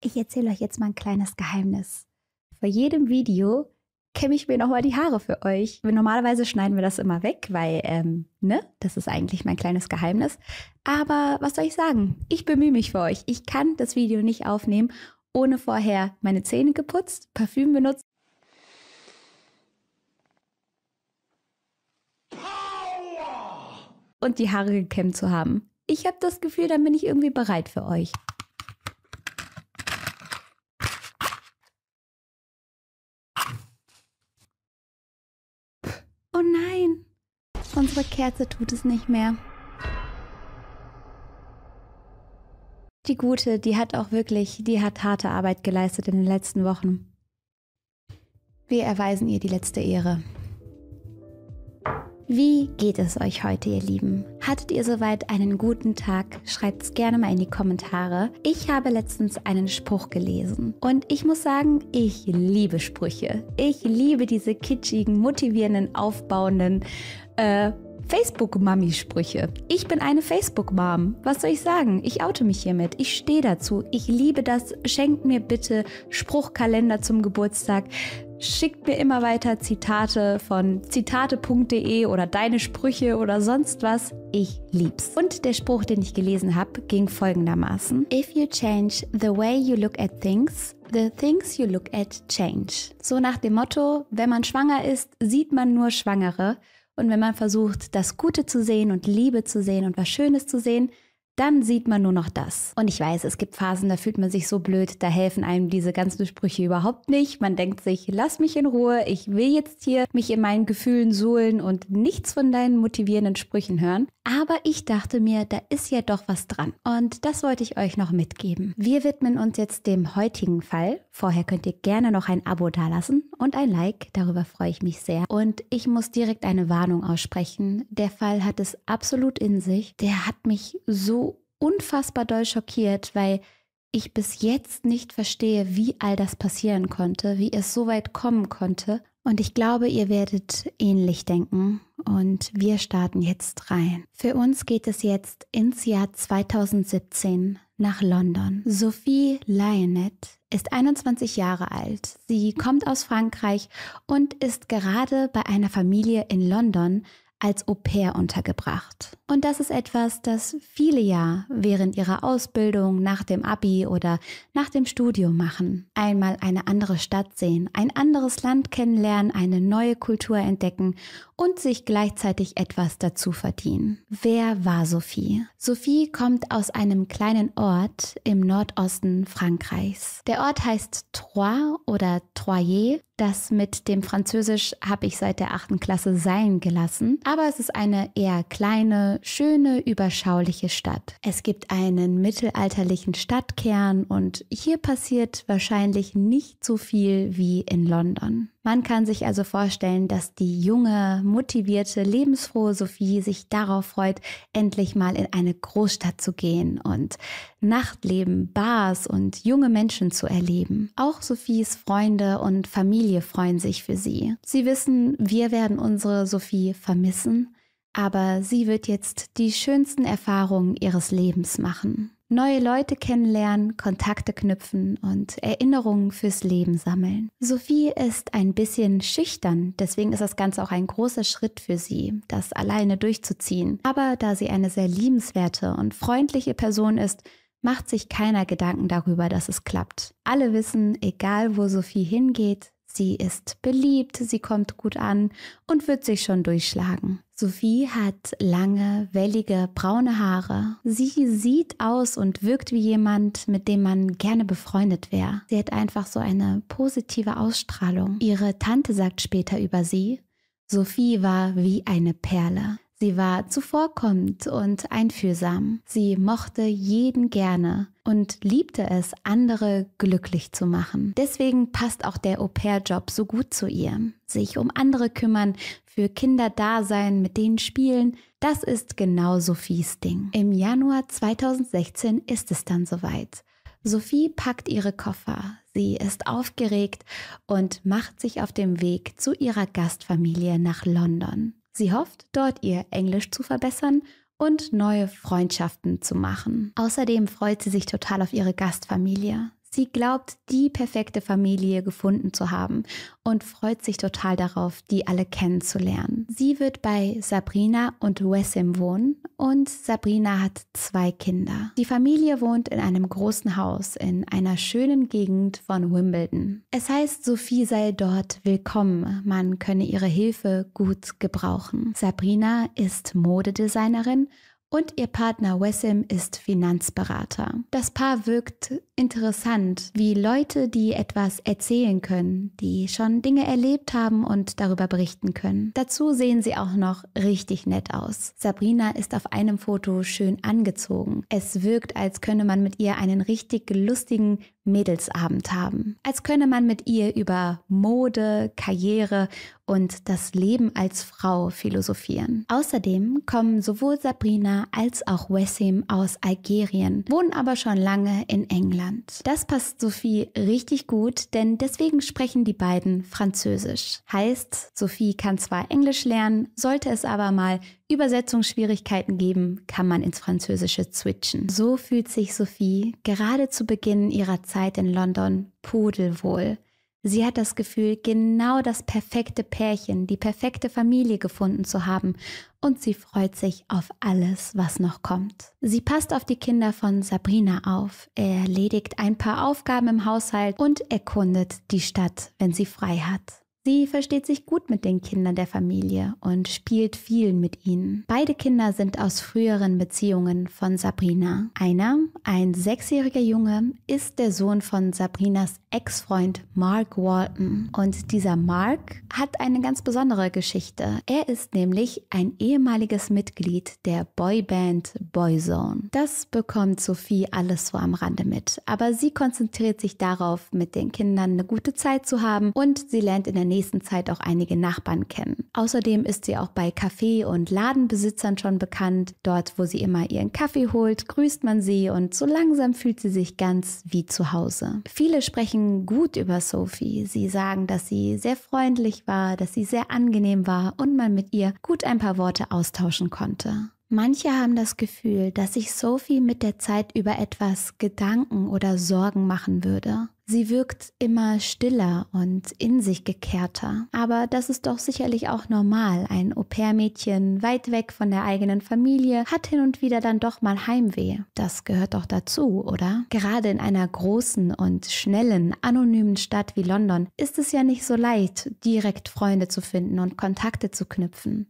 Ich erzähle euch jetzt mal ein kleines Geheimnis. Vor jedem Video kämme ich mir nochmal die Haare für euch. Normalerweise schneiden wir das immer weg, weil, ähm, ne, das ist eigentlich mein kleines Geheimnis. Aber was soll ich sagen? Ich bemühe mich für euch. Ich kann das Video nicht aufnehmen, ohne vorher meine Zähne geputzt, Parfüm benutzt. Und die Haare gekämmt zu haben. Ich habe das Gefühl, dann bin ich irgendwie bereit für euch. unsere Kerze tut es nicht mehr. Die Gute, die hat auch wirklich, die hat harte Arbeit geleistet in den letzten Wochen. Wir erweisen ihr die letzte Ehre. Wie geht es euch heute, ihr Lieben? Hattet ihr soweit einen guten Tag? Schreibt es gerne mal in die Kommentare. Ich habe letztens einen Spruch gelesen und ich muss sagen, ich liebe Sprüche. Ich liebe diese kitschigen, motivierenden, aufbauenden äh, Facebook-Mami-Sprüche. Ich bin eine Facebook-Mom. Was soll ich sagen? Ich oute mich hiermit. Ich stehe dazu. Ich liebe das. Schenkt mir bitte Spruchkalender zum Geburtstag. Schickt mir immer weiter Zitate von zitate.de oder deine Sprüche oder sonst was. Ich lieb's. Und der Spruch, den ich gelesen habe, ging folgendermaßen: If you change the way you look at things, The Things You Look At Change. So nach dem Motto, wenn man schwanger ist, sieht man nur Schwangere. Und wenn man versucht, das Gute zu sehen und Liebe zu sehen und was Schönes zu sehen, dann sieht man nur noch das. Und ich weiß, es gibt Phasen, da fühlt man sich so blöd, da helfen einem diese ganzen Sprüche überhaupt nicht. Man denkt sich, lass mich in Ruhe, ich will jetzt hier mich in meinen Gefühlen suhlen und nichts von deinen motivierenden Sprüchen hören. Aber ich dachte mir, da ist ja doch was dran. Und das wollte ich euch noch mitgeben. Wir widmen uns jetzt dem heutigen Fall. Vorher könnt ihr gerne noch ein Abo dalassen und ein Like, darüber freue ich mich sehr. Und ich muss direkt eine Warnung aussprechen. Der Fall hat es absolut in sich. Der hat mich so unfassbar doll schockiert, weil ich bis jetzt nicht verstehe, wie all das passieren konnte, wie es so weit kommen konnte. Und ich glaube, ihr werdet ähnlich denken. Und wir starten jetzt rein. Für uns geht es jetzt ins Jahr 2017 nach London. Sophie Lyonet ist 21 Jahre alt. Sie kommt aus Frankreich und ist gerade bei einer Familie in London als Au-pair untergebracht. Und das ist etwas, das viele ja während ihrer Ausbildung, nach dem ABI oder nach dem Studium machen. Einmal eine andere Stadt sehen, ein anderes Land kennenlernen, eine neue Kultur entdecken und sich gleichzeitig etwas dazu verdienen. Wer war Sophie? Sophie kommt aus einem kleinen Ort im Nordosten Frankreichs. Der Ort heißt Troyes oder Troyes das mit dem Französisch habe ich seit der achten Klasse sein gelassen, aber es ist eine eher kleine, schöne, überschauliche Stadt. Es gibt einen mittelalterlichen Stadtkern und hier passiert wahrscheinlich nicht so viel wie in London. Man kann sich also vorstellen, dass die junge, motivierte, lebensfrohe Sophie sich darauf freut, endlich mal in eine Großstadt zu gehen und Nachtleben, Bars und junge Menschen zu erleben. Auch Sophies Freunde und Familie freuen sich für sie. Sie wissen, wir werden unsere Sophie vermissen, aber sie wird jetzt die schönsten Erfahrungen ihres Lebens machen neue Leute kennenlernen, Kontakte knüpfen und Erinnerungen fürs Leben sammeln. Sophie ist ein bisschen schüchtern, deswegen ist das Ganze auch ein großer Schritt für sie, das alleine durchzuziehen. Aber da sie eine sehr liebenswerte und freundliche Person ist, macht sich keiner Gedanken darüber, dass es klappt. Alle wissen, egal wo Sophie hingeht, Sie ist beliebt, sie kommt gut an und wird sich schon durchschlagen. Sophie hat lange, wellige, braune Haare. Sie sieht aus und wirkt wie jemand, mit dem man gerne befreundet wäre. Sie hat einfach so eine positive Ausstrahlung. Ihre Tante sagt später über sie, Sophie war wie eine Perle. Sie war zuvorkommend und einfühlsam. Sie mochte jeden gerne und liebte es, andere glücklich zu machen. Deswegen passt auch der Au-pair-Job so gut zu ihr. Sich um andere kümmern, für Kinder da sein, mit denen spielen, das ist genau Sophies Ding. Im Januar 2016 ist es dann soweit. Sophie packt ihre Koffer, sie ist aufgeregt und macht sich auf dem Weg zu ihrer Gastfamilie nach London. Sie hofft, dort ihr Englisch zu verbessern und neue Freundschaften zu machen. Außerdem freut sie sich total auf ihre Gastfamilie. Sie glaubt, die perfekte Familie gefunden zu haben und freut sich total darauf, die alle kennenzulernen. Sie wird bei Sabrina und Wessim wohnen und Sabrina hat zwei Kinder. Die Familie wohnt in einem großen Haus in einer schönen Gegend von Wimbledon. Es heißt, Sophie sei dort willkommen, man könne ihre Hilfe gut gebrauchen. Sabrina ist Modedesignerin und ihr Partner Wessim ist Finanzberater. Das Paar wirkt interessant, wie Leute, die etwas erzählen können, die schon Dinge erlebt haben und darüber berichten können. Dazu sehen sie auch noch richtig nett aus. Sabrina ist auf einem Foto schön angezogen. Es wirkt, als könne man mit ihr einen richtig lustigen Mädelsabend haben. Als könne man mit ihr über Mode, Karriere und das Leben als Frau philosophieren. Außerdem kommen sowohl Sabrina als auch Wessim aus Algerien, wohnen aber schon lange in England gelernt. Das passt Sophie richtig gut, denn deswegen sprechen die beiden Französisch. Heißt, Sophie kann zwar Englisch lernen, sollte es aber mal Übersetzungsschwierigkeiten geben, kann man ins Französische switchen. So fühlt sich Sophie gerade zu Beginn ihrer Zeit in London pudelwohl. Sie hat das Gefühl, genau das perfekte Pärchen, die perfekte Familie gefunden zu haben und sie freut sich auf alles, was noch kommt. Sie passt auf die Kinder von Sabrina auf, erledigt ein paar Aufgaben im Haushalt und erkundet die Stadt, wenn sie frei hat. Sie versteht sich gut mit den Kindern der Familie und spielt viel mit ihnen. Beide Kinder sind aus früheren Beziehungen von Sabrina. Einer, ein sechsjähriger Junge, ist der Sohn von Sabrinas Ex-Freund Mark Walton. Und dieser Mark hat eine ganz besondere Geschichte. Er ist nämlich ein ehemaliges Mitglied der Boyband Boyzone. Das bekommt Sophie alles so am Rande mit. Aber sie konzentriert sich darauf, mit den Kindern eine gute Zeit zu haben und sie lernt in der Nähe nächsten Zeit auch einige Nachbarn kennen. Außerdem ist sie auch bei Kaffee- und Ladenbesitzern schon bekannt. Dort, wo sie immer ihren Kaffee holt, grüßt man sie und so langsam fühlt sie sich ganz wie zu Hause. Viele sprechen gut über Sophie. Sie sagen, dass sie sehr freundlich war, dass sie sehr angenehm war und man mit ihr gut ein paar Worte austauschen konnte. Manche haben das Gefühl, dass sich Sophie mit der Zeit über etwas Gedanken oder Sorgen machen würde. Sie wirkt immer stiller und in sich gekehrter. Aber das ist doch sicherlich auch normal. Ein Au-pair-Mädchen weit weg von der eigenen Familie hat hin und wieder dann doch mal Heimweh. Das gehört doch dazu, oder? Gerade in einer großen und schnellen, anonymen Stadt wie London ist es ja nicht so leicht, direkt Freunde zu finden und Kontakte zu knüpfen.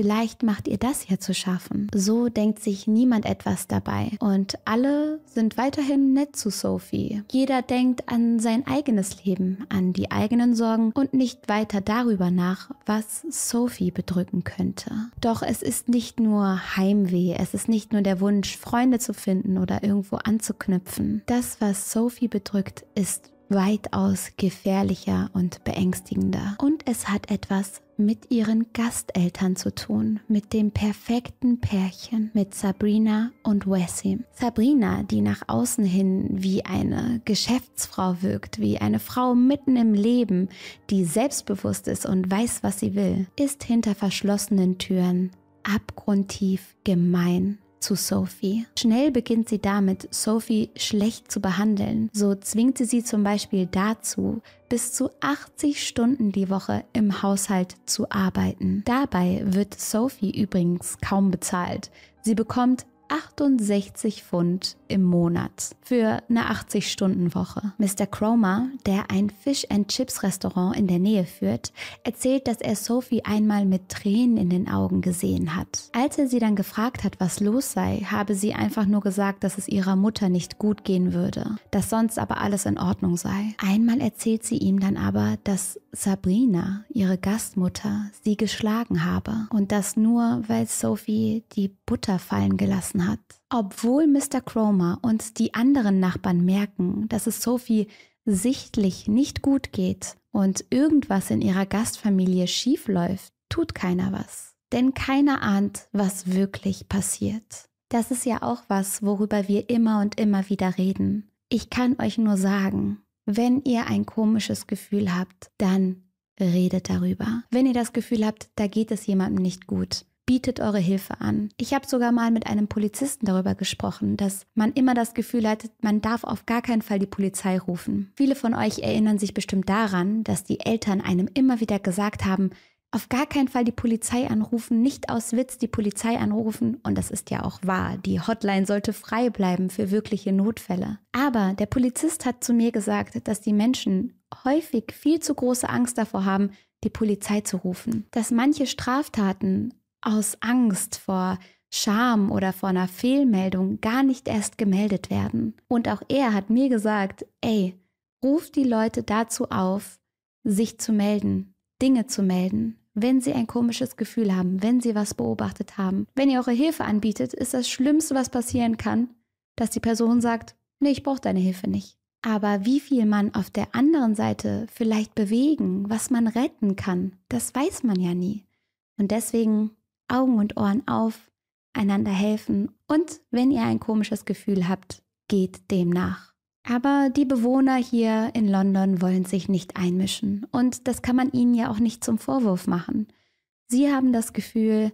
Vielleicht macht ihr das ja zu schaffen. So denkt sich niemand etwas dabei. Und alle sind weiterhin nett zu Sophie. Jeder denkt an sein eigenes Leben, an die eigenen Sorgen und nicht weiter darüber nach, was Sophie bedrücken könnte. Doch es ist nicht nur Heimweh, es ist nicht nur der Wunsch, Freunde zu finden oder irgendwo anzuknüpfen. Das, was Sophie bedrückt, ist weitaus gefährlicher und beängstigender. Und es hat etwas mit ihren Gasteltern zu tun, mit dem perfekten Pärchen, mit Sabrina und Wessim. Sabrina, die nach außen hin wie eine Geschäftsfrau wirkt, wie eine Frau mitten im Leben, die selbstbewusst ist und weiß, was sie will, ist hinter verschlossenen Türen abgrundtief gemein zu Sophie. Schnell beginnt sie damit, Sophie schlecht zu behandeln. So zwingt sie sie zum Beispiel dazu, bis zu 80 Stunden die Woche im Haushalt zu arbeiten. Dabei wird Sophie übrigens kaum bezahlt. Sie bekommt 68 Pfund im Monat für eine 80-Stunden-Woche. Mr. Cromer, der ein Fish-and-Chips-Restaurant in der Nähe führt, erzählt, dass er Sophie einmal mit Tränen in den Augen gesehen hat. Als er sie dann gefragt hat, was los sei, habe sie einfach nur gesagt, dass es ihrer Mutter nicht gut gehen würde, dass sonst aber alles in Ordnung sei. Einmal erzählt sie ihm dann aber, dass Sabrina, ihre Gastmutter, sie geschlagen habe und das nur, weil Sophie die Butter fallen gelassen verlassen hat. Obwohl Mr. Cromer und die anderen Nachbarn merken, dass es Sophie sichtlich nicht gut geht und irgendwas in ihrer Gastfamilie schiefläuft, tut keiner was. Denn keiner ahnt, was wirklich passiert. Das ist ja auch was, worüber wir immer und immer wieder reden. Ich kann euch nur sagen, wenn ihr ein komisches Gefühl habt, dann redet darüber. Wenn ihr das Gefühl habt, da geht es jemandem nicht gut, bietet eure Hilfe an. Ich habe sogar mal mit einem Polizisten darüber gesprochen, dass man immer das Gefühl hat, man darf auf gar keinen Fall die Polizei rufen. Viele von euch erinnern sich bestimmt daran, dass die Eltern einem immer wieder gesagt haben, auf gar keinen Fall die Polizei anrufen, nicht aus Witz die Polizei anrufen. Und das ist ja auch wahr. Die Hotline sollte frei bleiben für wirkliche Notfälle. Aber der Polizist hat zu mir gesagt, dass die Menschen häufig viel zu große Angst davor haben, die Polizei zu rufen. Dass manche Straftaten aus Angst vor Scham oder vor einer Fehlmeldung gar nicht erst gemeldet werden. Und auch er hat mir gesagt, ey, ruf die Leute dazu auf, sich zu melden, Dinge zu melden, wenn sie ein komisches Gefühl haben, wenn sie was beobachtet haben. Wenn ihr eure Hilfe anbietet, ist das Schlimmste, was passieren kann, dass die Person sagt, nee, ich brauche deine Hilfe nicht. Aber wie viel man auf der anderen Seite vielleicht bewegen, was man retten kann, das weiß man ja nie. Und deswegen Augen und Ohren auf, einander helfen und wenn ihr ein komisches Gefühl habt, geht dem nach. Aber die Bewohner hier in London wollen sich nicht einmischen und das kann man ihnen ja auch nicht zum Vorwurf machen. Sie haben das Gefühl,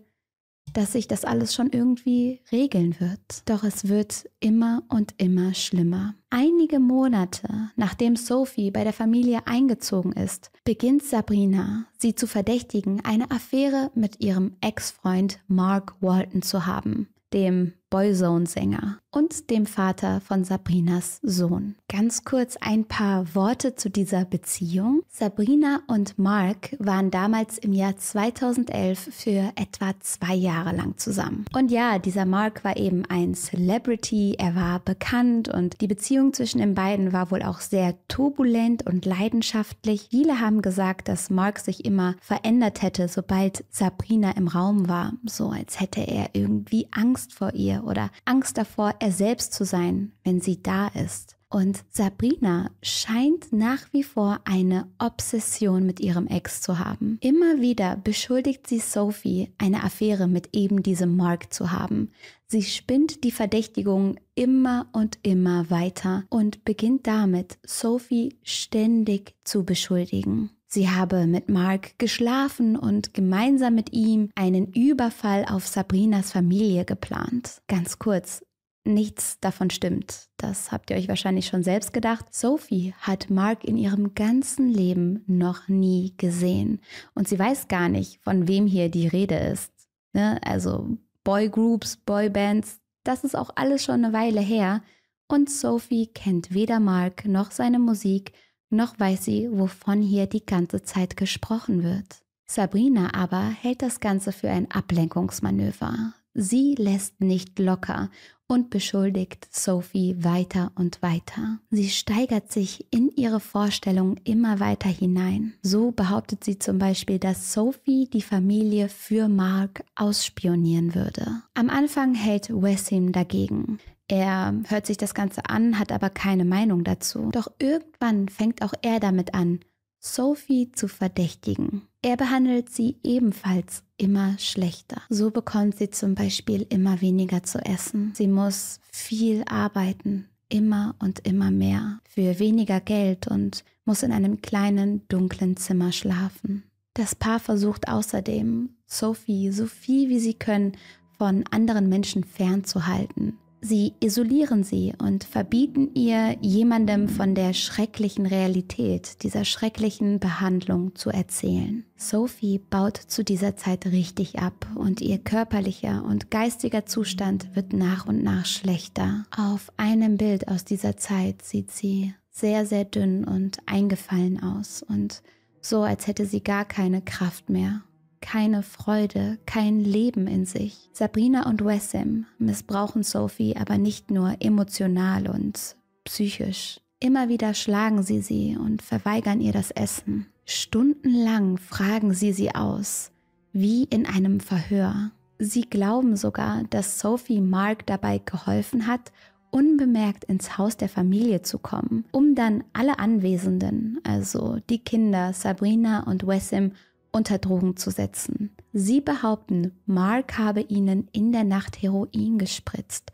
dass sich das alles schon irgendwie regeln wird. Doch es wird immer und immer schlimmer. Einige Monate nachdem Sophie bei der Familie eingezogen ist, beginnt Sabrina, sie zu verdächtigen, eine Affäre mit ihrem Ex-Freund Mark Walton zu haben, dem Boyzone-Sänger und dem Vater von Sabrinas Sohn. Ganz kurz ein paar Worte zu dieser Beziehung. Sabrina und Mark waren damals im Jahr 2011 für etwa zwei Jahre lang zusammen. Und ja, dieser Mark war eben ein Celebrity, er war bekannt und die Beziehung zwischen den beiden war wohl auch sehr turbulent und leidenschaftlich. Viele haben gesagt, dass Mark sich immer verändert hätte, sobald Sabrina im Raum war, so als hätte er irgendwie Angst vor ihr oder Angst davor, er selbst zu sein, wenn sie da ist. Und Sabrina scheint nach wie vor eine Obsession mit ihrem Ex zu haben. Immer wieder beschuldigt sie Sophie, eine Affäre mit eben diesem Mark zu haben. Sie spinnt die Verdächtigungen immer und immer weiter und beginnt damit, Sophie ständig zu beschuldigen. Sie habe mit Mark geschlafen und gemeinsam mit ihm einen Überfall auf Sabrinas Familie geplant. Ganz kurz, nichts davon stimmt. Das habt ihr euch wahrscheinlich schon selbst gedacht. Sophie hat Mark in ihrem ganzen Leben noch nie gesehen. Und sie weiß gar nicht, von wem hier die Rede ist. Ne? Also Boygroups, Boybands, das ist auch alles schon eine Weile her. Und Sophie kennt weder Mark noch seine Musik noch weiß sie, wovon hier die ganze Zeit gesprochen wird. Sabrina aber hält das Ganze für ein Ablenkungsmanöver. Sie lässt nicht locker und beschuldigt Sophie weiter und weiter. Sie steigert sich in ihre Vorstellung immer weiter hinein. So behauptet sie zum Beispiel, dass Sophie die Familie für Mark ausspionieren würde. Am Anfang hält Wessim dagegen. Er hört sich das Ganze an, hat aber keine Meinung dazu. Doch irgendwann fängt auch er damit an, Sophie zu verdächtigen. Er behandelt sie ebenfalls immer schlechter. So bekommt sie zum Beispiel immer weniger zu essen. Sie muss viel arbeiten, immer und immer mehr, für weniger Geld und muss in einem kleinen, dunklen Zimmer schlafen. Das Paar versucht außerdem, Sophie so viel wie sie können von anderen Menschen fernzuhalten. Sie isolieren sie und verbieten ihr, jemandem von der schrecklichen Realität, dieser schrecklichen Behandlung zu erzählen. Sophie baut zu dieser Zeit richtig ab und ihr körperlicher und geistiger Zustand wird nach und nach schlechter. Auf einem Bild aus dieser Zeit sieht sie sehr, sehr dünn und eingefallen aus und so, als hätte sie gar keine Kraft mehr keine Freude, kein Leben in sich. Sabrina und Wessim missbrauchen Sophie aber nicht nur emotional und psychisch. Immer wieder schlagen sie sie und verweigern ihr das Essen. Stundenlang fragen sie sie aus, wie in einem Verhör. Sie glauben sogar, dass Sophie Mark dabei geholfen hat, unbemerkt ins Haus der Familie zu kommen, um dann alle Anwesenden, also die Kinder Sabrina und Wessim, unter Drogen zu setzen. Sie behaupten, Mark habe ihnen in der Nacht Heroin gespritzt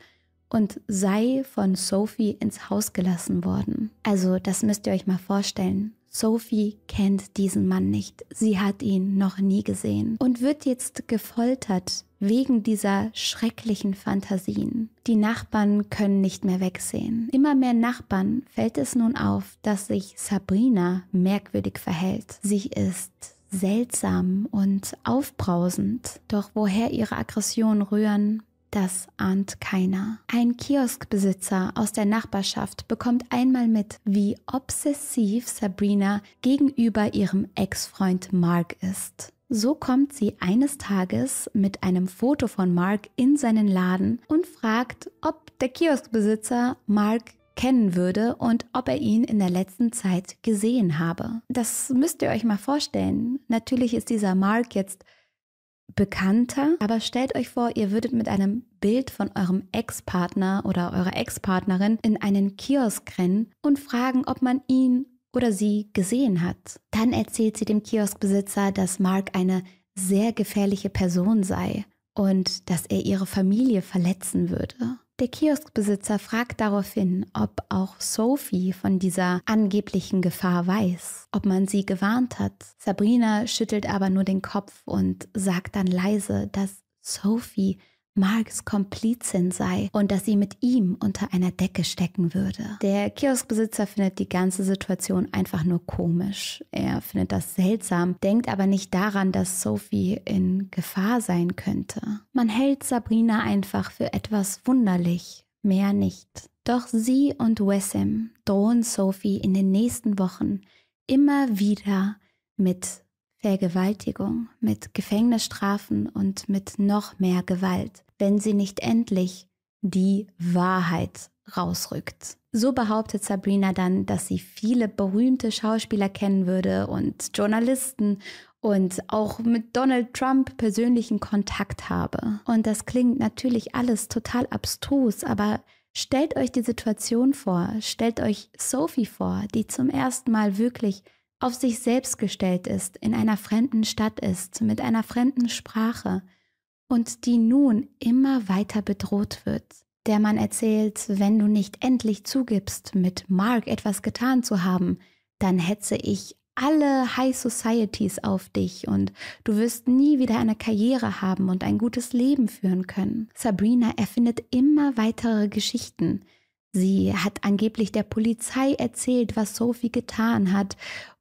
und sei von Sophie ins Haus gelassen worden. Also das müsst ihr euch mal vorstellen. Sophie kennt diesen Mann nicht. Sie hat ihn noch nie gesehen und wird jetzt gefoltert wegen dieser schrecklichen Fantasien. Die Nachbarn können nicht mehr wegsehen. Immer mehr Nachbarn fällt es nun auf, dass sich Sabrina merkwürdig verhält. Sie ist seltsam und aufbrausend. Doch woher ihre Aggressionen rühren, das ahnt keiner. Ein Kioskbesitzer aus der Nachbarschaft bekommt einmal mit, wie obsessiv Sabrina gegenüber ihrem Ex-Freund Mark ist. So kommt sie eines Tages mit einem Foto von Mark in seinen Laden und fragt, ob der Kioskbesitzer Mark kennen würde und ob er ihn in der letzten Zeit gesehen habe. Das müsst ihr euch mal vorstellen. Natürlich ist dieser Mark jetzt bekannter, aber stellt euch vor, ihr würdet mit einem Bild von eurem Ex-Partner oder eurer Ex-Partnerin in einen Kiosk rennen und fragen, ob man ihn oder sie gesehen hat. Dann erzählt sie dem Kioskbesitzer, dass Mark eine sehr gefährliche Person sei und dass er ihre Familie verletzen würde. Der Kioskbesitzer fragt daraufhin, ob auch Sophie von dieser angeblichen Gefahr weiß, ob man sie gewarnt hat. Sabrina schüttelt aber nur den Kopf und sagt dann leise, dass Sophie Marks Komplizin sei und dass sie mit ihm unter einer Decke stecken würde. Der Kioskbesitzer findet die ganze Situation einfach nur komisch. Er findet das seltsam, denkt aber nicht daran, dass Sophie in Gefahr sein könnte. Man hält Sabrina einfach für etwas wunderlich, mehr nicht. Doch sie und Wessem drohen Sophie in den nächsten Wochen immer wieder mit Vergewaltigung, mit Gefängnisstrafen und mit noch mehr Gewalt, wenn sie nicht endlich die Wahrheit rausrückt. So behauptet Sabrina dann, dass sie viele berühmte Schauspieler kennen würde und Journalisten und auch mit Donald Trump persönlichen Kontakt habe. Und das klingt natürlich alles total abstrus, aber stellt euch die Situation vor, stellt euch Sophie vor, die zum ersten Mal wirklich auf sich selbst gestellt ist, in einer fremden Stadt ist, mit einer fremden Sprache und die nun immer weiter bedroht wird. Der Mann erzählt, wenn du nicht endlich zugibst, mit Mark etwas getan zu haben, dann hetze ich alle High Societies auf dich und du wirst nie wieder eine Karriere haben und ein gutes Leben führen können. Sabrina erfindet immer weitere Geschichten. Sie hat angeblich der Polizei erzählt, was Sophie getan hat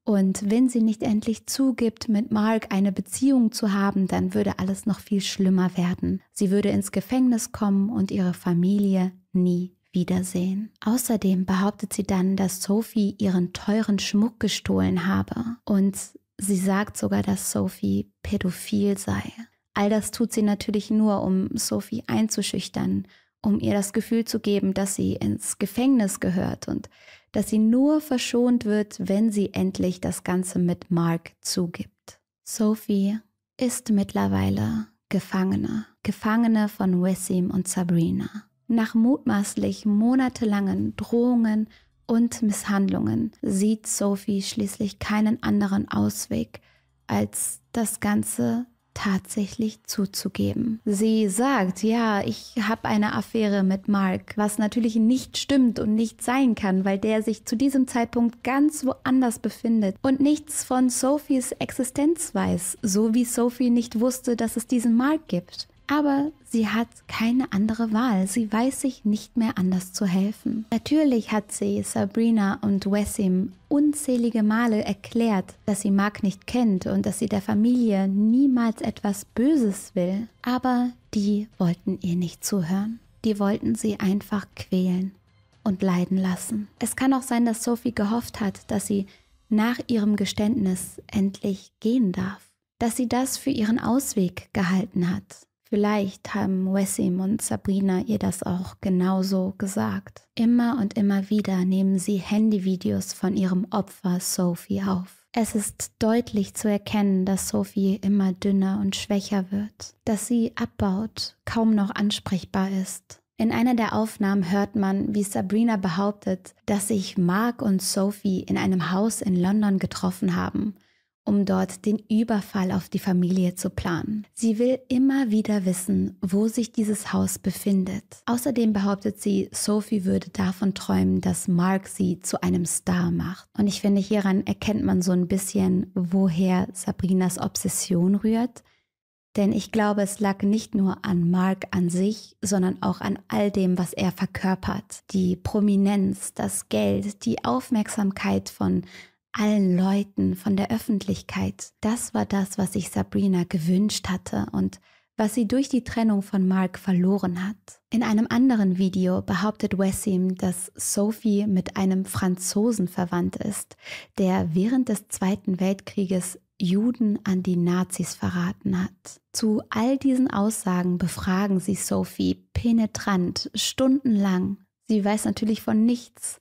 und wenn sie nicht endlich zugibt, mit Mark eine Beziehung zu haben, dann würde alles noch viel schlimmer werden. Sie würde ins Gefängnis kommen und ihre Familie nie wiedersehen. Außerdem behauptet sie dann, dass Sophie ihren teuren Schmuck gestohlen habe. Und sie sagt sogar, dass Sophie pädophil sei. All das tut sie natürlich nur, um Sophie einzuschüchtern um ihr das Gefühl zu geben, dass sie ins Gefängnis gehört und dass sie nur verschont wird, wenn sie endlich das Ganze mit Mark zugibt. Sophie ist mittlerweile Gefangene, Gefangene von Wessim und Sabrina. Nach mutmaßlich monatelangen Drohungen und Misshandlungen sieht Sophie schließlich keinen anderen Ausweg, als das Ganze tatsächlich zuzugeben. Sie sagt, ja, ich habe eine Affäre mit Mark, was natürlich nicht stimmt und nicht sein kann, weil der sich zu diesem Zeitpunkt ganz woanders befindet und nichts von Sophies Existenz weiß, so wie Sophie nicht wusste, dass es diesen Mark gibt aber sie hat keine andere Wahl. Sie weiß sich nicht mehr anders zu helfen. Natürlich hat sie Sabrina und Wessim unzählige Male erklärt, dass sie Mark nicht kennt und dass sie der Familie niemals etwas Böses will, aber die wollten ihr nicht zuhören. Die wollten sie einfach quälen und leiden lassen. Es kann auch sein, dass Sophie gehofft hat, dass sie nach ihrem Geständnis endlich gehen darf dass sie das für ihren Ausweg gehalten hat. Vielleicht haben Wessim und Sabrina ihr das auch genauso gesagt. Immer und immer wieder nehmen sie Handyvideos von ihrem Opfer Sophie auf. Es ist deutlich zu erkennen, dass Sophie immer dünner und schwächer wird, dass sie abbaut, kaum noch ansprechbar ist. In einer der Aufnahmen hört man, wie Sabrina behauptet, dass sich Mark und Sophie in einem Haus in London getroffen haben um dort den Überfall auf die Familie zu planen. Sie will immer wieder wissen, wo sich dieses Haus befindet. Außerdem behauptet sie, Sophie würde davon träumen, dass Mark sie zu einem Star macht. Und ich finde, hieran erkennt man so ein bisschen, woher Sabrinas Obsession rührt. Denn ich glaube, es lag nicht nur an Mark an sich, sondern auch an all dem, was er verkörpert. Die Prominenz, das Geld, die Aufmerksamkeit von allen Leuten, von der Öffentlichkeit. Das war das, was sich Sabrina gewünscht hatte und was sie durch die Trennung von Mark verloren hat. In einem anderen Video behauptet Wessim, dass Sophie mit einem Franzosen verwandt ist, der während des Zweiten Weltkrieges Juden an die Nazis verraten hat. Zu all diesen Aussagen befragen sie Sophie penetrant, stundenlang. Sie weiß natürlich von nichts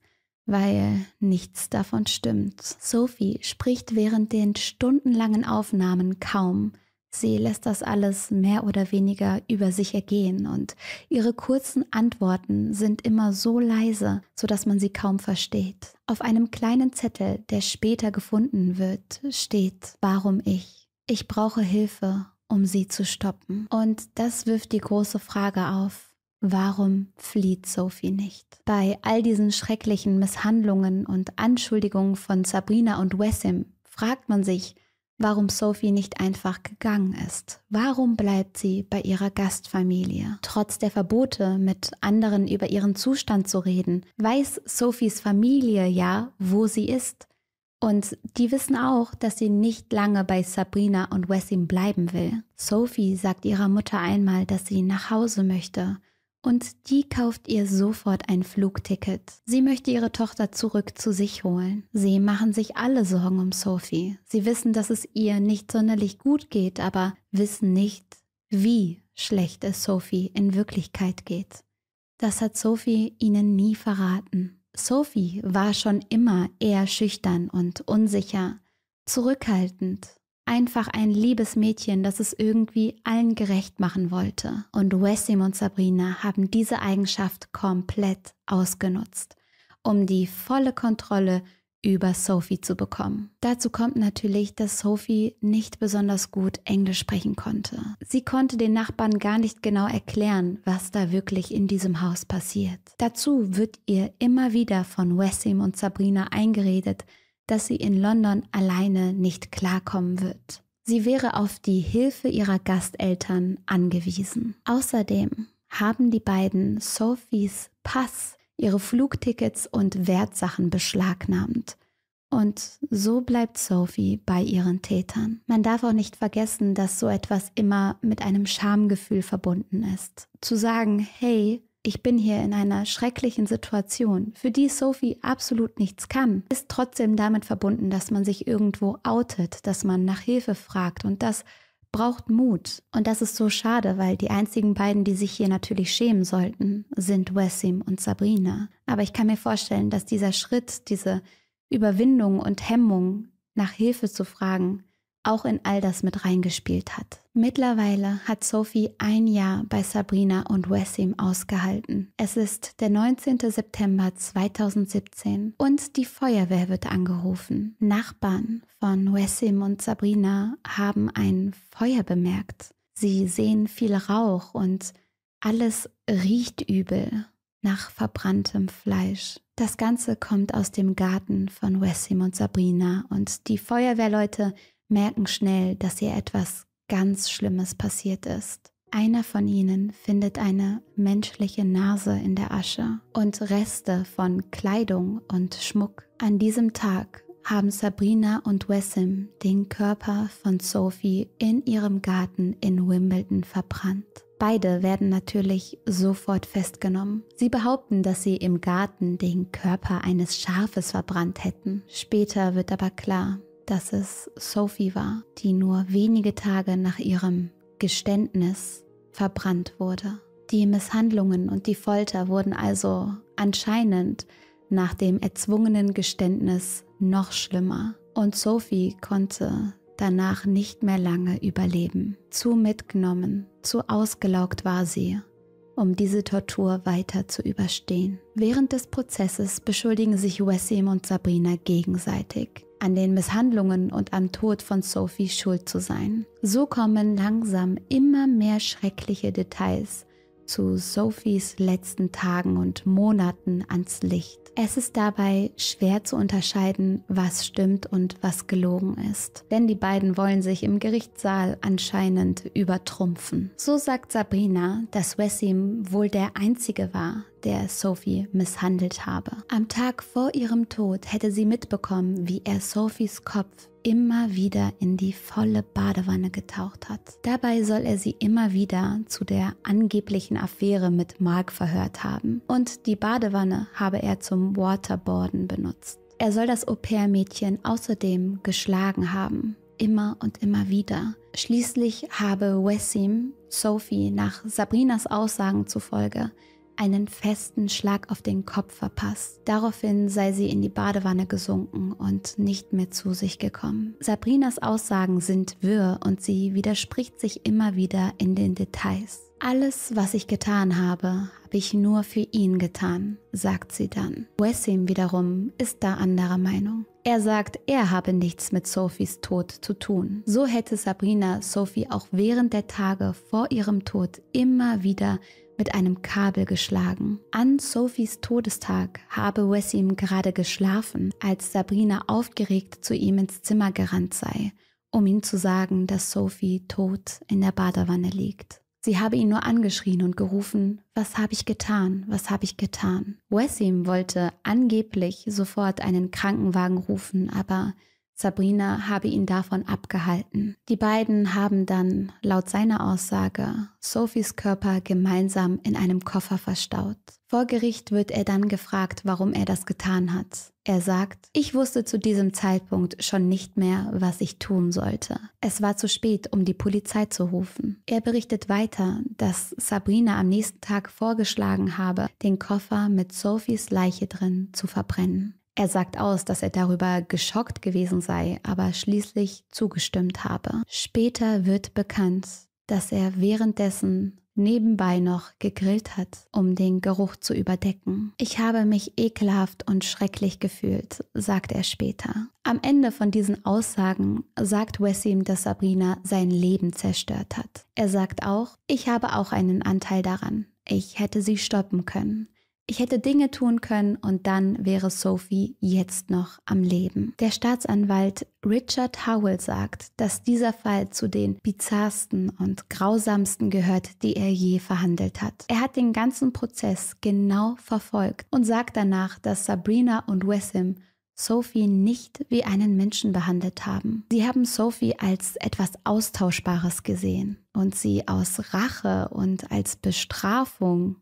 weil nichts davon stimmt. Sophie spricht während den stundenlangen Aufnahmen kaum. Sie lässt das alles mehr oder weniger über sich ergehen und ihre kurzen Antworten sind immer so leise, sodass man sie kaum versteht. Auf einem kleinen Zettel, der später gefunden wird, steht, warum ich? Ich brauche Hilfe, um sie zu stoppen. Und das wirft die große Frage auf, Warum flieht Sophie nicht? Bei all diesen schrecklichen Misshandlungen und Anschuldigungen von Sabrina und Wessim fragt man sich, warum Sophie nicht einfach gegangen ist. Warum bleibt sie bei ihrer Gastfamilie? Trotz der Verbote, mit anderen über ihren Zustand zu reden, weiß Sophies Familie ja, wo sie ist. Und die wissen auch, dass sie nicht lange bei Sabrina und Wessim bleiben will. Sophie sagt ihrer Mutter einmal, dass sie nach Hause möchte und die kauft ihr sofort ein Flugticket. Sie möchte ihre Tochter zurück zu sich holen. Sie machen sich alle Sorgen um Sophie. Sie wissen, dass es ihr nicht sonderlich gut geht, aber wissen nicht, wie schlecht es Sophie in Wirklichkeit geht. Das hat Sophie ihnen nie verraten. Sophie war schon immer eher schüchtern und unsicher, zurückhaltend einfach ein liebes Mädchen, das es irgendwie allen gerecht machen wollte. Und Wessim und Sabrina haben diese Eigenschaft komplett ausgenutzt, um die volle Kontrolle über Sophie zu bekommen. Dazu kommt natürlich, dass Sophie nicht besonders gut Englisch sprechen konnte. Sie konnte den Nachbarn gar nicht genau erklären, was da wirklich in diesem Haus passiert. Dazu wird ihr immer wieder von Wessim und Sabrina eingeredet, dass sie in London alleine nicht klarkommen wird. Sie wäre auf die Hilfe ihrer Gasteltern angewiesen. Außerdem haben die beiden Sophies Pass, ihre Flugtickets und Wertsachen beschlagnahmt. Und so bleibt Sophie bei ihren Tätern. Man darf auch nicht vergessen, dass so etwas immer mit einem Schamgefühl verbunden ist. Zu sagen, hey, ich bin hier in einer schrecklichen Situation, für die Sophie absolut nichts kann, ist trotzdem damit verbunden, dass man sich irgendwo outet, dass man nach Hilfe fragt und das braucht Mut. Und das ist so schade, weil die einzigen beiden, die sich hier natürlich schämen sollten, sind Wessim und Sabrina. Aber ich kann mir vorstellen, dass dieser Schritt, diese Überwindung und Hemmung, nach Hilfe zu fragen, auch in all das mit reingespielt hat. Mittlerweile hat Sophie ein Jahr bei Sabrina und Wessim ausgehalten. Es ist der 19. September 2017 und die Feuerwehr wird angerufen. Nachbarn von Wessim und Sabrina haben ein Feuer bemerkt. Sie sehen viel Rauch und alles riecht übel nach verbranntem Fleisch. Das Ganze kommt aus dem Garten von Wessim und Sabrina und die Feuerwehrleute merken schnell, dass ihr etwas ganz Schlimmes passiert ist. Einer von ihnen findet eine menschliche Nase in der Asche und Reste von Kleidung und Schmuck. An diesem Tag haben Sabrina und Wessim den Körper von Sophie in ihrem Garten in Wimbledon verbrannt. Beide werden natürlich sofort festgenommen. Sie behaupten, dass sie im Garten den Körper eines Schafes verbrannt hätten. Später wird aber klar, dass es Sophie war, die nur wenige Tage nach ihrem Geständnis verbrannt wurde. Die Misshandlungen und die Folter wurden also anscheinend nach dem erzwungenen Geständnis noch schlimmer. Und Sophie konnte danach nicht mehr lange überleben. Zu mitgenommen, zu ausgelaugt war sie, um diese Tortur weiter zu überstehen. Während des Prozesses beschuldigen sich Wessim und Sabrina gegenseitig an den Misshandlungen und am Tod von Sophie schuld zu sein. So kommen langsam immer mehr schreckliche Details zu Sophies letzten Tagen und Monaten ans Licht. Es ist dabei schwer zu unterscheiden, was stimmt und was gelogen ist, denn die beiden wollen sich im Gerichtssaal anscheinend übertrumpfen. So sagt Sabrina, dass Wessim wohl der Einzige war, der Sophie misshandelt habe. Am Tag vor ihrem Tod hätte sie mitbekommen, wie er Sophies Kopf immer wieder in die volle Badewanne getaucht hat. Dabei soll er sie immer wieder zu der angeblichen Affäre mit Mark verhört haben und die Badewanne habe er zum Waterboarden benutzt. Er soll das Au-pair-Mädchen außerdem geschlagen haben, immer und immer wieder. Schließlich habe Wessim Sophie nach Sabrinas Aussagen zufolge einen festen Schlag auf den Kopf verpasst. Daraufhin sei sie in die Badewanne gesunken und nicht mehr zu sich gekommen. Sabrinas Aussagen sind wirr und sie widerspricht sich immer wieder in den Details. Alles, was ich getan habe, habe ich nur für ihn getan, sagt sie dann. Wessim wiederum ist da anderer Meinung. Er sagt, er habe nichts mit Sophies Tod zu tun. So hätte Sabrina Sophie auch während der Tage vor ihrem Tod immer wieder mit einem Kabel geschlagen. An Sophies Todestag habe Wessim gerade geschlafen, als Sabrina aufgeregt zu ihm ins Zimmer gerannt sei, um ihm zu sagen, dass Sophie tot in der Badewanne liegt. Sie habe ihn nur angeschrien und gerufen, was habe ich getan, was habe ich getan. Wessim wollte angeblich sofort einen Krankenwagen rufen, aber Sabrina habe ihn davon abgehalten. Die beiden haben dann, laut seiner Aussage, Sophies Körper gemeinsam in einem Koffer verstaut. Vor Gericht wird er dann gefragt, warum er das getan hat. Er sagt, ich wusste zu diesem Zeitpunkt schon nicht mehr, was ich tun sollte. Es war zu spät, um die Polizei zu rufen. Er berichtet weiter, dass Sabrina am nächsten Tag vorgeschlagen habe, den Koffer mit Sophies Leiche drin zu verbrennen. Er sagt aus, dass er darüber geschockt gewesen sei, aber schließlich zugestimmt habe. Später wird bekannt, dass er währenddessen nebenbei noch gegrillt hat, um den Geruch zu überdecken. Ich habe mich ekelhaft und schrecklich gefühlt, sagt er später. Am Ende von diesen Aussagen sagt Wessim, dass Sabrina sein Leben zerstört hat. Er sagt auch, ich habe auch einen Anteil daran. Ich hätte sie stoppen können. Ich hätte Dinge tun können und dann wäre Sophie jetzt noch am Leben. Der Staatsanwalt Richard Howell sagt, dass dieser Fall zu den bizarrsten und grausamsten gehört, die er je verhandelt hat. Er hat den ganzen Prozess genau verfolgt und sagt danach, dass Sabrina und Wessim Sophie nicht wie einen Menschen behandelt haben. Sie haben Sophie als etwas Austauschbares gesehen und sie aus Rache und als Bestrafung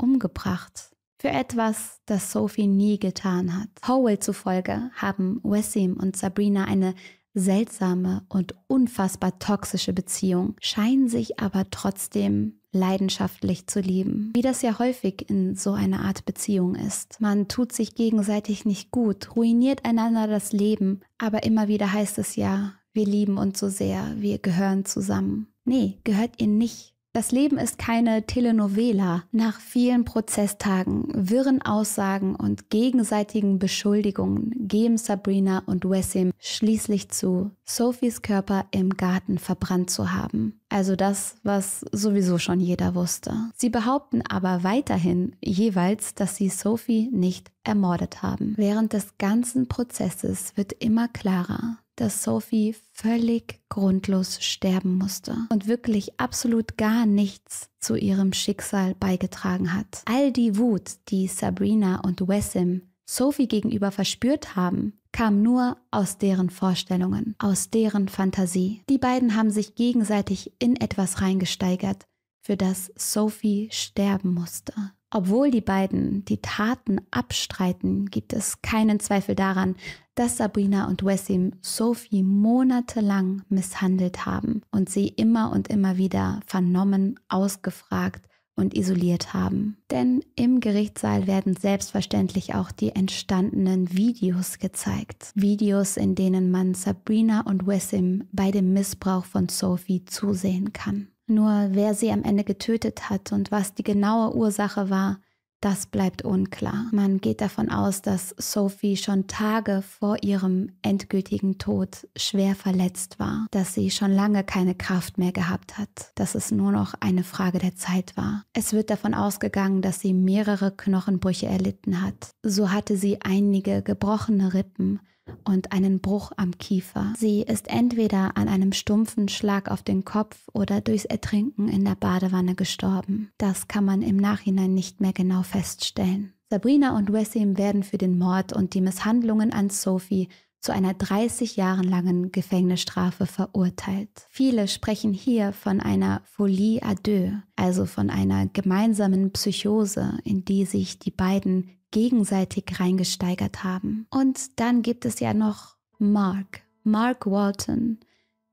umgebracht für etwas, das Sophie nie getan hat. Howell zufolge haben Wessim und Sabrina eine seltsame und unfassbar toxische Beziehung, scheinen sich aber trotzdem leidenschaftlich zu lieben, wie das ja häufig in so einer Art Beziehung ist. Man tut sich gegenseitig nicht gut, ruiniert einander das Leben, aber immer wieder heißt es ja, wir lieben uns so sehr, wir gehören zusammen. Nee, gehört ihr nicht das Leben ist keine Telenovela. Nach vielen Prozesstagen, wirren Aussagen und gegenseitigen Beschuldigungen geben Sabrina und Wessim schließlich zu, Sophies Körper im Garten verbrannt zu haben. Also das, was sowieso schon jeder wusste. Sie behaupten aber weiterhin jeweils, dass sie Sophie nicht ermordet haben. Während des ganzen Prozesses wird immer klarer, dass Sophie völlig grundlos sterben musste und wirklich absolut gar nichts zu ihrem Schicksal beigetragen hat. All die Wut, die Sabrina und Wessim Sophie gegenüber verspürt haben, kam nur aus deren Vorstellungen, aus deren Fantasie. Die beiden haben sich gegenseitig in etwas reingesteigert, für das Sophie sterben musste. Obwohl die beiden die Taten abstreiten, gibt es keinen Zweifel daran, dass Sabrina und Wessim Sophie monatelang misshandelt haben und sie immer und immer wieder vernommen, ausgefragt und isoliert haben. Denn im Gerichtssaal werden selbstverständlich auch die entstandenen Videos gezeigt. Videos, in denen man Sabrina und Wessim bei dem Missbrauch von Sophie zusehen kann. Nur wer sie am Ende getötet hat und was die genaue Ursache war, das bleibt unklar. Man geht davon aus, dass Sophie schon Tage vor ihrem endgültigen Tod schwer verletzt war, dass sie schon lange keine Kraft mehr gehabt hat, dass es nur noch eine Frage der Zeit war. Es wird davon ausgegangen, dass sie mehrere Knochenbrüche erlitten hat. So hatte sie einige gebrochene Rippen, und einen Bruch am Kiefer. Sie ist entweder an einem stumpfen Schlag auf den Kopf oder durchs Ertrinken in der Badewanne gestorben. Das kann man im Nachhinein nicht mehr genau feststellen. Sabrina und Wessim werden für den Mord und die Misshandlungen an Sophie zu einer 30 Jahren langen Gefängnisstrafe verurteilt. Viele sprechen hier von einer Folie à deux, also von einer gemeinsamen Psychose, in die sich die beiden gegenseitig reingesteigert haben. Und dann gibt es ja noch Mark, Mark Walton,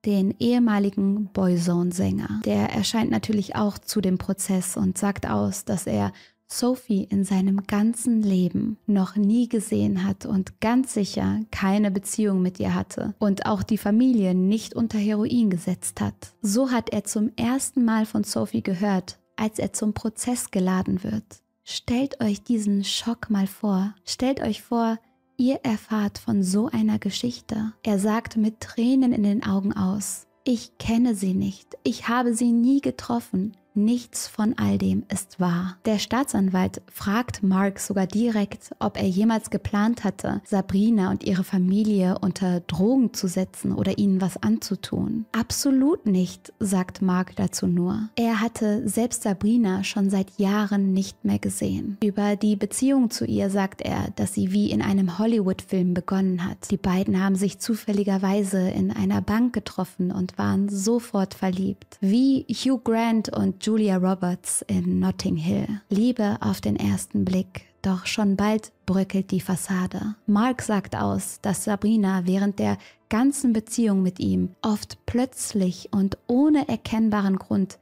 den ehemaligen Boyzone-Sänger. Der erscheint natürlich auch zu dem Prozess und sagt aus, dass er Sophie in seinem ganzen Leben noch nie gesehen hat und ganz sicher keine Beziehung mit ihr hatte und auch die Familie nicht unter Heroin gesetzt hat. So hat er zum ersten Mal von Sophie gehört, als er zum Prozess geladen wird. Stellt euch diesen Schock mal vor. Stellt euch vor, ihr erfahrt von so einer Geschichte. Er sagt mit Tränen in den Augen aus, ich kenne sie nicht, ich habe sie nie getroffen, Nichts von all dem ist wahr. Der Staatsanwalt fragt Mark sogar direkt, ob er jemals geplant hatte, Sabrina und ihre Familie unter Drogen zu setzen oder ihnen was anzutun. Absolut nicht, sagt Mark dazu nur. Er hatte selbst Sabrina schon seit Jahren nicht mehr gesehen. Über die Beziehung zu ihr sagt er, dass sie wie in einem Hollywood-Film begonnen hat. Die beiden haben sich zufälligerweise in einer Bank getroffen und waren sofort verliebt. Wie Hugh Grant und Julia Roberts in Notting Hill. Liebe auf den ersten Blick. Doch schon bald bröckelt die Fassade. Mark sagt aus, dass Sabrina während der ganzen Beziehung mit ihm oft plötzlich und ohne erkennbaren Grund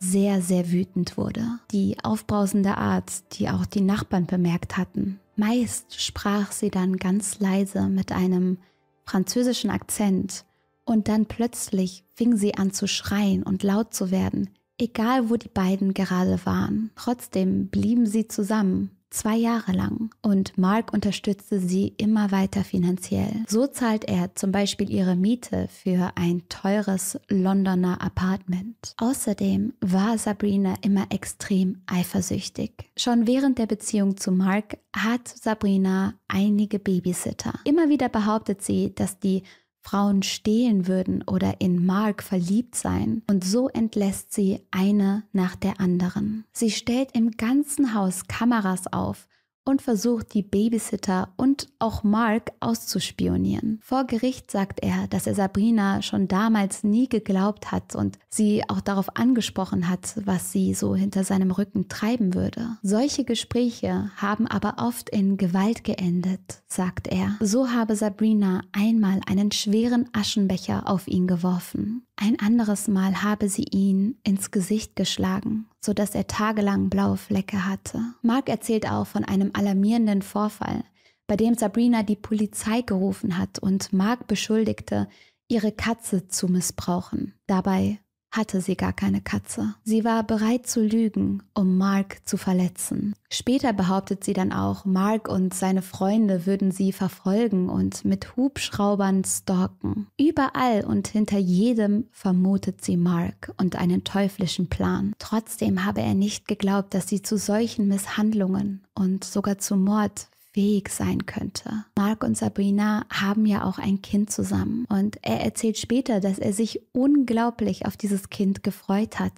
sehr, sehr wütend wurde. Die aufbrausende Art, die auch die Nachbarn bemerkt hatten. Meist sprach sie dann ganz leise mit einem französischen Akzent und dann plötzlich fing sie an zu schreien und laut zu werden. Egal, wo die beiden gerade waren, trotzdem blieben sie zusammen zwei Jahre lang. Und Mark unterstützte sie immer weiter finanziell. So zahlt er zum Beispiel ihre Miete für ein teures Londoner Apartment. Außerdem war Sabrina immer extrem eifersüchtig. Schon während der Beziehung zu Mark hat Sabrina einige Babysitter. Immer wieder behauptet sie, dass die Frauen stehlen würden oder in Mark verliebt sein, und so entlässt sie eine nach der anderen. Sie stellt im ganzen Haus Kameras auf, und versucht, die Babysitter und auch Mark auszuspionieren. Vor Gericht sagt er, dass er Sabrina schon damals nie geglaubt hat und sie auch darauf angesprochen hat, was sie so hinter seinem Rücken treiben würde. Solche Gespräche haben aber oft in Gewalt geendet, sagt er. So habe Sabrina einmal einen schweren Aschenbecher auf ihn geworfen. Ein anderes Mal habe sie ihn ins Gesicht geschlagen, so dass er tagelang blaue Flecke hatte. Mark erzählt auch von einem alarmierenden Vorfall, bei dem Sabrina die Polizei gerufen hat und Mark beschuldigte, ihre Katze zu missbrauchen. Dabei hatte sie gar keine Katze. Sie war bereit zu lügen, um Mark zu verletzen. Später behauptet sie dann auch, Mark und seine Freunde würden sie verfolgen und mit Hubschraubern stalken. Überall und hinter jedem vermutet sie Mark und einen teuflischen Plan. Trotzdem habe er nicht geglaubt, dass sie zu solchen Misshandlungen und sogar zu Mord fähig sein könnte. Mark und Sabrina haben ja auch ein Kind zusammen und er erzählt später, dass er sich unglaublich auf dieses Kind gefreut hat,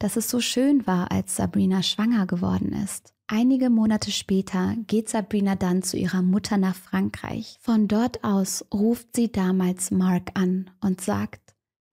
dass es so schön war, als Sabrina schwanger geworden ist. Einige Monate später geht Sabrina dann zu ihrer Mutter nach Frankreich. Von dort aus ruft sie damals Mark an und sagt,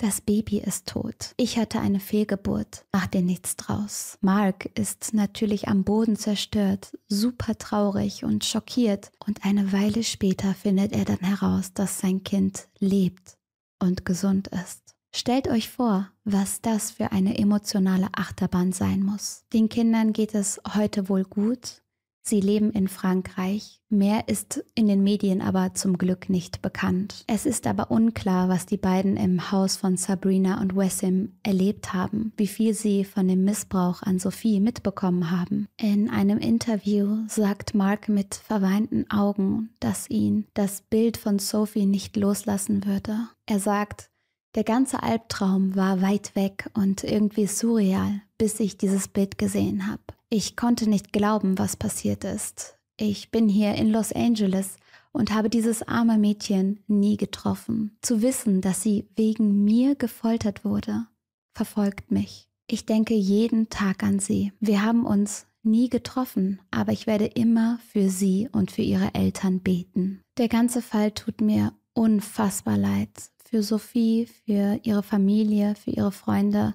das Baby ist tot. Ich hatte eine Fehlgeburt. Mach dir nichts draus. Mark ist natürlich am Boden zerstört, super traurig und schockiert. Und eine Weile später findet er dann heraus, dass sein Kind lebt und gesund ist. Stellt euch vor, was das für eine emotionale Achterbahn sein muss. Den Kindern geht es heute wohl gut, Sie leben in Frankreich. Mehr ist in den Medien aber zum Glück nicht bekannt. Es ist aber unklar, was die beiden im Haus von Sabrina und Wessim erlebt haben, wie viel sie von dem Missbrauch an Sophie mitbekommen haben. In einem Interview sagt Mark mit verweinten Augen, dass ihn das Bild von Sophie nicht loslassen würde. Er sagt, der ganze Albtraum war weit weg und irgendwie surreal, bis ich dieses Bild gesehen habe. Ich konnte nicht glauben, was passiert ist. Ich bin hier in Los Angeles und habe dieses arme Mädchen nie getroffen. Zu wissen, dass sie wegen mir gefoltert wurde, verfolgt mich. Ich denke jeden Tag an sie. Wir haben uns nie getroffen, aber ich werde immer für sie und für ihre Eltern beten. Der ganze Fall tut mir unfassbar leid. Für Sophie, für ihre Familie, für ihre Freunde,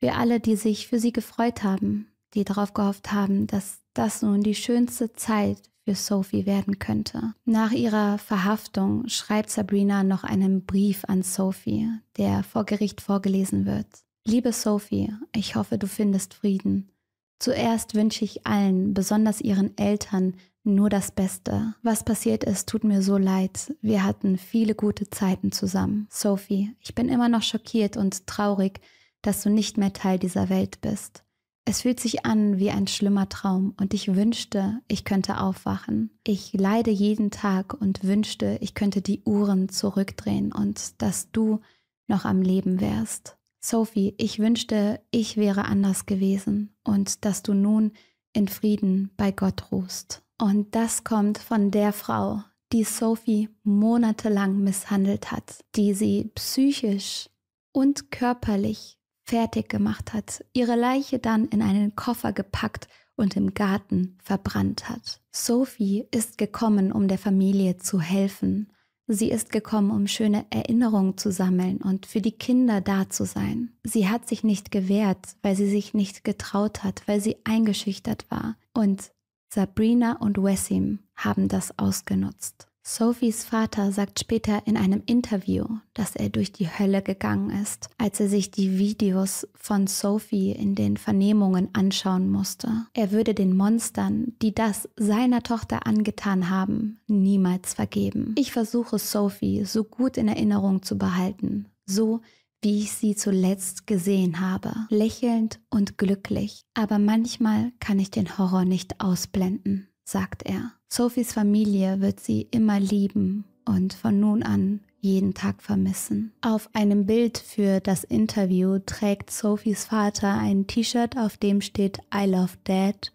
für alle, die sich für sie gefreut haben die darauf gehofft haben, dass das nun die schönste Zeit für Sophie werden könnte. Nach ihrer Verhaftung schreibt Sabrina noch einen Brief an Sophie, der vor Gericht vorgelesen wird. Liebe Sophie, ich hoffe, du findest Frieden. Zuerst wünsche ich allen, besonders ihren Eltern, nur das Beste. Was passiert ist, tut mir so leid. Wir hatten viele gute Zeiten zusammen. Sophie, ich bin immer noch schockiert und traurig, dass du nicht mehr Teil dieser Welt bist. Es fühlt sich an wie ein schlimmer Traum und ich wünschte, ich könnte aufwachen. Ich leide jeden Tag und wünschte, ich könnte die Uhren zurückdrehen und dass du noch am Leben wärst. Sophie, ich wünschte, ich wäre anders gewesen und dass du nun in Frieden bei Gott ruhst. Und das kommt von der Frau, die Sophie monatelang misshandelt hat, die sie psychisch und körperlich fertig gemacht hat, ihre Leiche dann in einen Koffer gepackt und im Garten verbrannt hat. Sophie ist gekommen, um der Familie zu helfen. Sie ist gekommen, um schöne Erinnerungen zu sammeln und für die Kinder da zu sein. Sie hat sich nicht gewehrt, weil sie sich nicht getraut hat, weil sie eingeschüchtert war. Und Sabrina und Wessim haben das ausgenutzt. Sophies Vater sagt später in einem Interview, dass er durch die Hölle gegangen ist, als er sich die Videos von Sophie in den Vernehmungen anschauen musste. Er würde den Monstern, die das seiner Tochter angetan haben, niemals vergeben. Ich versuche Sophie so gut in Erinnerung zu behalten, so wie ich sie zuletzt gesehen habe, lächelnd und glücklich. Aber manchmal kann ich den Horror nicht ausblenden sagt er. Sophies Familie wird sie immer lieben und von nun an jeden Tag vermissen. Auf einem Bild für das Interview trägt Sophies Vater ein T-Shirt, auf dem steht I love Dad.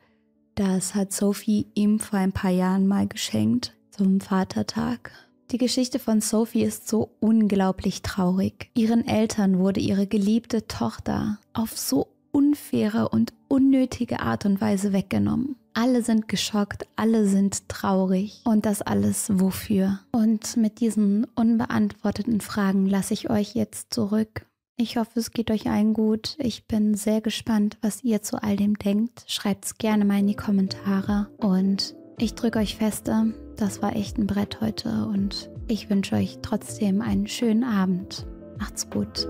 Das hat Sophie ihm vor ein paar Jahren mal geschenkt zum Vatertag. Die Geschichte von Sophie ist so unglaublich traurig. Ihren Eltern wurde ihre geliebte Tochter auf so unfaire und unnötige Art und Weise weggenommen. Alle sind geschockt, alle sind traurig und das alles wofür? Und mit diesen unbeantworteten Fragen lasse ich euch jetzt zurück. Ich hoffe, es geht euch allen gut. Ich bin sehr gespannt, was ihr zu all dem denkt. Schreibt es gerne mal in die Kommentare. Und ich drücke euch feste, das war echt ein Brett heute. Und ich wünsche euch trotzdem einen schönen Abend. Macht's gut.